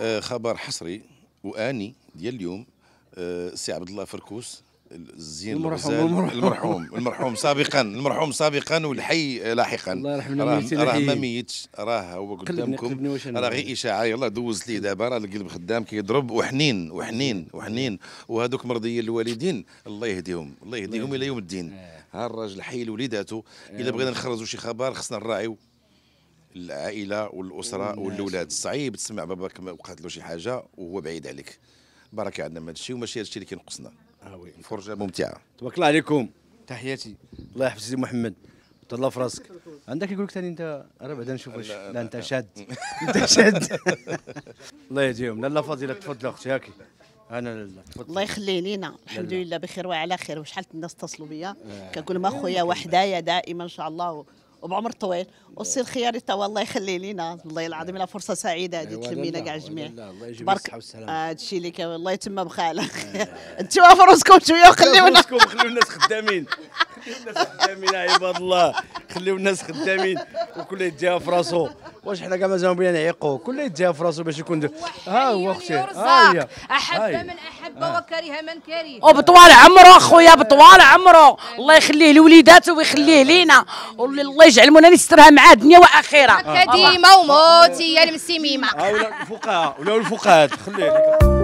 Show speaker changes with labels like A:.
A: آه، خبر حصري واني ديال اليوم آه، سي عبد الله فركوس الزين المرحوم المرحوم المرحوم, المرحوم سابقا المرحوم سابقا والحي لاحقا الله راه ما ميتش راه هو قدامكم راه غير اشاعه يلا دوزت ليه دابا راه القلب خدام كيضرب وحنين وحنين وحنين وهذوك مرضيين الوالدين الله يهديهم الله يهديهم الى يوم الدين آه. ها الراجل حي وليداته آه. الا بغينا نخرجوا شي خبر خصنا نراعيو العائله والاسره آه، والولاد صعيب تسمع باباك وقعت له شي حاجه وهو بعيد عليك بركه عندنا من هادشي وماشي هادشي اللي كينقصنا
B: آه فرجه ممتعه تبارك الله عليكم تحياتي الله يحفظ سيدي محمد تهلا في راسك عندك يقول لك ثاني انت راه بعدا نشوف واش لا انت شاد انت شاد الله يهديهم لا لا فضيله تفضل اختي هاكي انا لله الله يخلي
C: نعم. لينا الحمد لله بخير وعلى خير وشحال الناس اتصلوا بيا آه. كنقول ما خويا وحدايا دائما ان شاء الله وبعمر طويل وصير خياري توا الله يخلي لينا نعم. والله العظيم لا فرصه سعيده هذه تلمينا كاع الجميع تبارك هذا الشيء اللي كاين والله يتم بخير آه. انتوا فرصكم شويه وخليونا
B: فرصكم خليو الناس خدامين خليو الناس خدامين يا عباد الله خليو الناس خدامين وكل يديها في راسه واش حنا كما زعما بينا نعيقوا كل يتجاه في راسو باش يكون ها هو اختي ها هي
C: احب من احب آه. وكره من كره
B: وبطوال عمره خويا بطوال عمره الله يخليه لوليداته ويخليه آه. لينا والله يجعل منى نسترها معاه دنيا واخره قديمه
C: آه. وموت هي المسيميمه
B: الفقهاء ولا الفقاهات خليه